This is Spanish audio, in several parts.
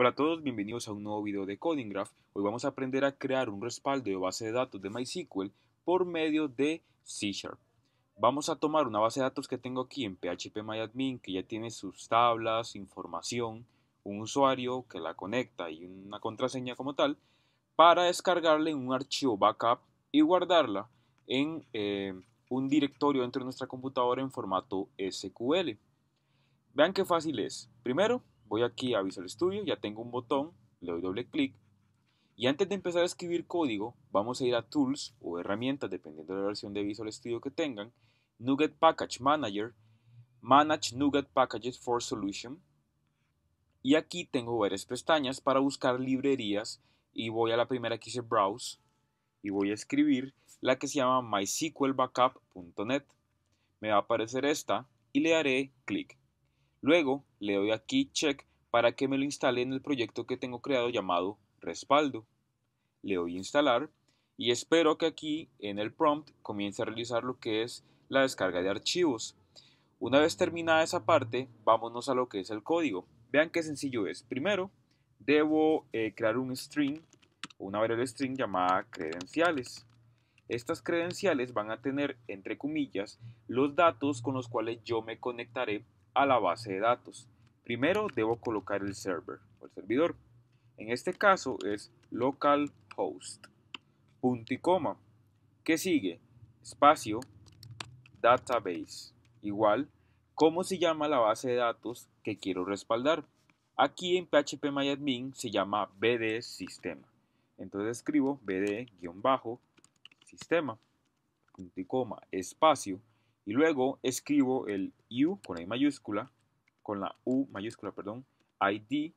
Hola a todos, bienvenidos a un nuevo video de Coding Graph. Hoy vamos a aprender a crear un respaldo de base de datos de MySQL por medio de C Sharp. Vamos a tomar una base de datos que tengo aquí en phpMyAdmin, que ya tiene sus tablas, información, un usuario que la conecta y una contraseña como tal, para descargarle un archivo backup y guardarla en eh, un directorio dentro de nuestra computadora en formato SQL. Vean qué fácil es. Primero, voy aquí a Visual Studio, ya tengo un botón, le doy doble clic. Y antes de empezar a escribir código, vamos a ir a Tools o herramientas, dependiendo de la versión de Visual Studio que tengan. Nuget Package Manager, Manage Nuget Packages for Solution. Y aquí tengo varias pestañas para buscar librerías. Y voy a la primera que dice Browse. Y voy a escribir la que se llama mysqlbackup.net. Me va a aparecer esta y le haré clic. Luego le doy aquí check para que me lo instale en el proyecto que tengo creado llamado respaldo. Le doy instalar y espero que aquí en el prompt comience a realizar lo que es la descarga de archivos. Una vez terminada esa parte, vámonos a lo que es el código. Vean qué sencillo es. Primero, debo eh, crear un string, una variable string llamada credenciales. Estas credenciales van a tener, entre comillas, los datos con los cuales yo me conectaré a la base de datos. Primero debo colocar el server o el servidor. En este caso es localhost. Punto y coma. que sigue? Espacio, database. Igual, ¿cómo se llama la base de datos que quiero respaldar? Aquí en PHP se llama BD Sistema. Entonces escribo BD-Sistema, punto y coma, espacio, y luego escribo el U con I mayúscula, con la U mayúscula, perdón, ID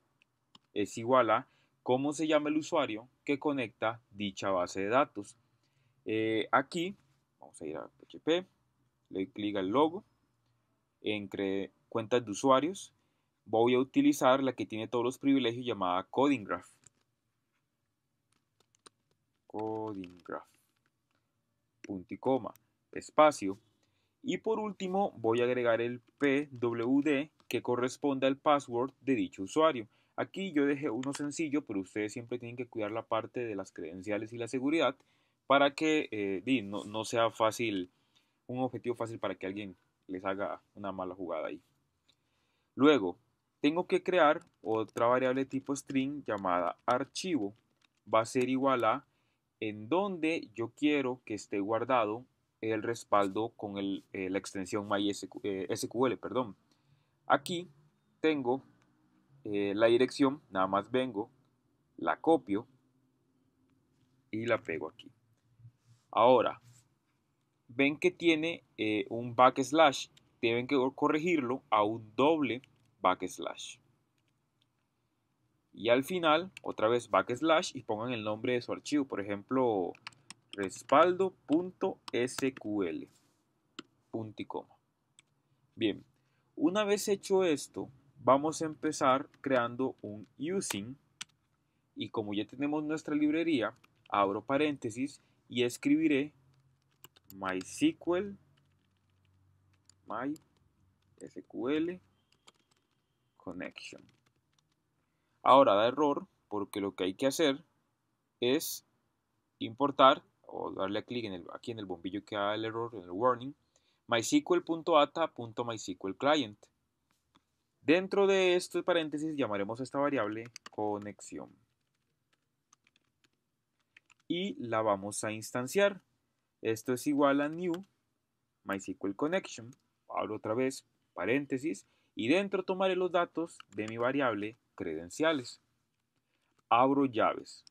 es igual a cómo se llama el usuario que conecta dicha base de datos. Eh, aquí, vamos a ir a PHP, le doy clic al logo, entre cuentas de usuarios, voy a utilizar la que tiene todos los privilegios llamada Coding Graph. Coding Graph. Punto y coma. Espacio. Y por último, voy a agregar el PWD que corresponde al password de dicho usuario. Aquí yo dejé uno sencillo, pero ustedes siempre tienen que cuidar la parte de las credenciales y la seguridad para que eh, no, no sea fácil, un objetivo fácil para que alguien les haga una mala jugada ahí. Luego, tengo que crear otra variable tipo string llamada archivo. Va a ser igual a en donde yo quiero que esté guardado el respaldo con eh, la extensión MySQL. Eh, perdón. Aquí tengo eh, la dirección, nada más vengo, la copio y la pego aquí. Ahora, ven que tiene un backslash, deben que corregirlo a un doble backslash. Y al final, otra vez backslash y pongan el nombre de su archivo, por ejemplo, respaldo.sql. Punto y coma. Bien, una vez hecho esto, vamos a empezar creando un using y como ya tenemos nuestra librería, abro paréntesis y escribiré MySQL, MySQL connection. Ahora da error porque lo que hay que hacer es importar o darle clic aquí en el bombillo que da el error, en el warning, mysql.ata.mysqlclient. Dentro de estos paréntesis llamaremos a esta variable conexión. Y la vamos a instanciar. Esto es igual a new MySQL connection. Abro otra vez paréntesis y dentro tomaré los datos de mi variable credenciales. Abro llaves.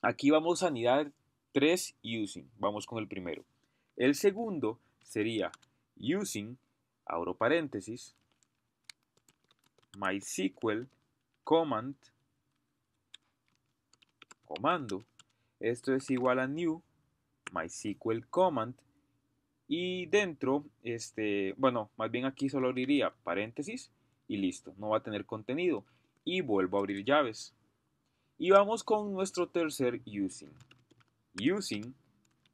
Aquí vamos a anidar Tres using. Vamos con el primero. El segundo sería using, abro paréntesis, MySQL command, comando. Esto es igual a new MySQL command. Y dentro, este, bueno, más bien aquí solo abriría paréntesis y listo. No va a tener contenido. Y vuelvo a abrir llaves. Y vamos con nuestro tercer using using,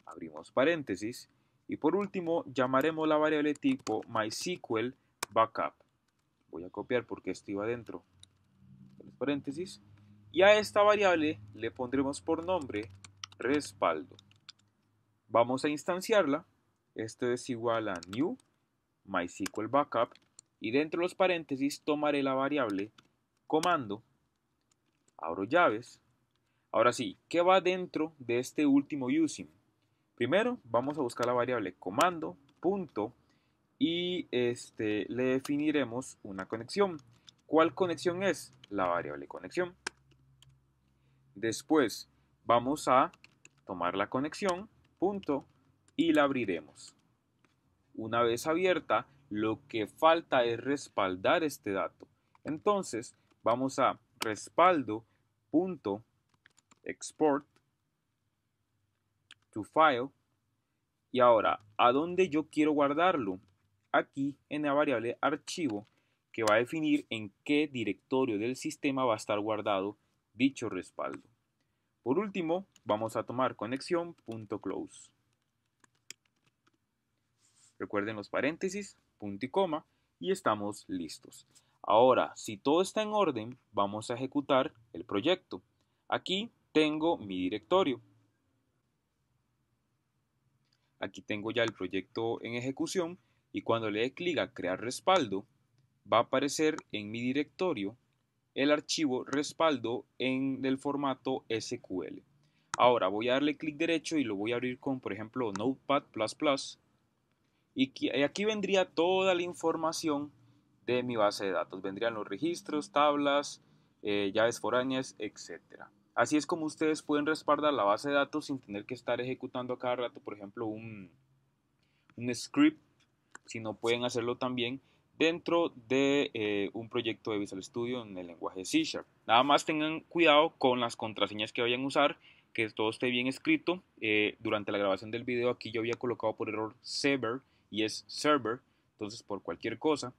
abrimos paréntesis, y por último llamaremos la variable tipo MySQL backup. Voy a copiar porque esto iba dentro. Paréntesis. Y a esta variable le pondremos por nombre respaldo. Vamos a instanciarla. Esto es igual a new MySQL backup y dentro de los paréntesis tomaré la variable comando, abro llaves, Ahora sí, ¿qué va dentro de este último using? Primero, vamos a buscar la variable comando, punto, y este, le definiremos una conexión. ¿Cuál conexión es? La variable conexión. Después, vamos a tomar la conexión, punto, y la abriremos. Una vez abierta, lo que falta es respaldar este dato. Entonces, vamos a respaldo, punto, export to file y ahora a dónde yo quiero guardarlo aquí en la variable archivo que va a definir en qué directorio del sistema va a estar guardado dicho respaldo por último vamos a tomar conexión.close recuerden los paréntesis punto y coma y estamos listos ahora si todo está en orden vamos a ejecutar el proyecto aquí tengo mi directorio. Aquí tengo ya el proyecto en ejecución y cuando le doy clic a crear respaldo, va a aparecer en mi directorio el archivo respaldo en el formato SQL. Ahora voy a darle clic derecho y lo voy a abrir con, por ejemplo, Notepad++. Y aquí vendría toda la información de mi base de datos. Vendrían los registros, tablas, eh, llaves foráneas, etcétera. Así es como ustedes pueden respaldar la base de datos sin tener que estar ejecutando a cada rato, por ejemplo, un, un script, sino pueden hacerlo también dentro de eh, un proyecto de Visual Studio en el lenguaje C Sharp. Nada más tengan cuidado con las contraseñas que vayan a usar, que todo esté bien escrito. Eh, durante la grabación del video aquí yo había colocado por error server y es server, entonces por cualquier cosa.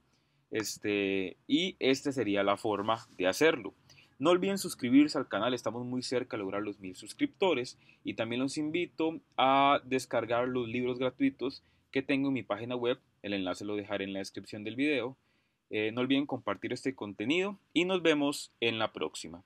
Este, y esta sería la forma de hacerlo. No olviden suscribirse al canal, estamos muy cerca de lograr los mil suscriptores y también los invito a descargar los libros gratuitos que tengo en mi página web, el enlace lo dejaré en la descripción del video. Eh, no olviden compartir este contenido y nos vemos en la próxima.